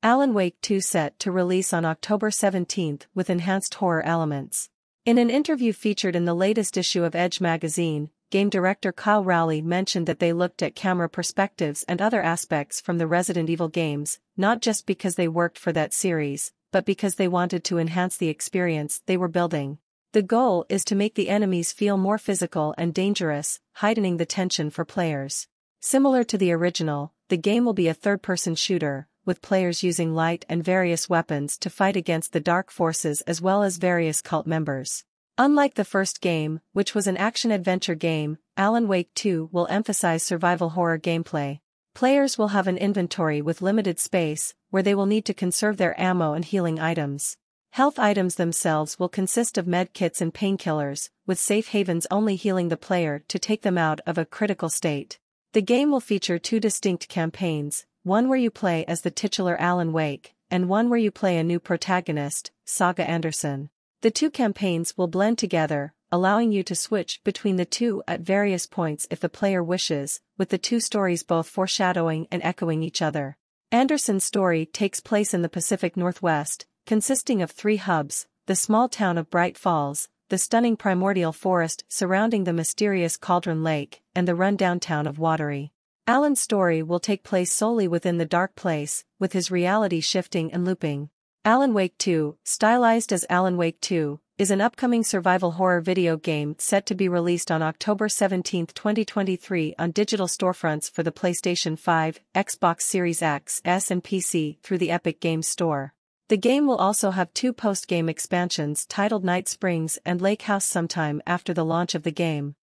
Alan Wake 2 set to release on October 17 with enhanced horror elements. In an interview featured in the latest issue of Edge magazine, game director Kyle Rowley mentioned that they looked at camera perspectives and other aspects from the Resident Evil games, not just because they worked for that series, but because they wanted to enhance the experience they were building. The goal is to make the enemies feel more physical and dangerous, heightening the tension for players. Similar to the original, the game will be a third-person shooter, with players using light and various weapons to fight against the dark forces as well as various cult members. Unlike the first game, which was an action-adventure game, Alan Wake 2 will emphasize survival horror gameplay. Players will have an inventory with limited space, where they will need to conserve their ammo and healing items. Health items themselves will consist of med kits and painkillers, with safe havens only healing the player to take them out of a critical state. The game will feature two distinct campaigns, one where you play as the titular Alan Wake, and one where you play a new protagonist, Saga Anderson. The two campaigns will blend together, allowing you to switch between the two at various points if the player wishes, with the two stories both foreshadowing and echoing each other. Anderson's story takes place in the Pacific Northwest, consisting of three hubs, the small town of Bright Falls, the stunning primordial forest surrounding the mysterious Cauldron Lake, and the rundown town of Watery. Alan's story will take place solely within the dark place, with his reality shifting and looping. Alan Wake 2, stylized as Alan Wake 2, is an upcoming survival horror video game set to be released on October 17, 2023 on digital storefronts for the PlayStation 5, Xbox Series X, S and PC through the Epic Games Store. The game will also have two post-game expansions titled Night Springs and Lake House sometime after the launch of the game.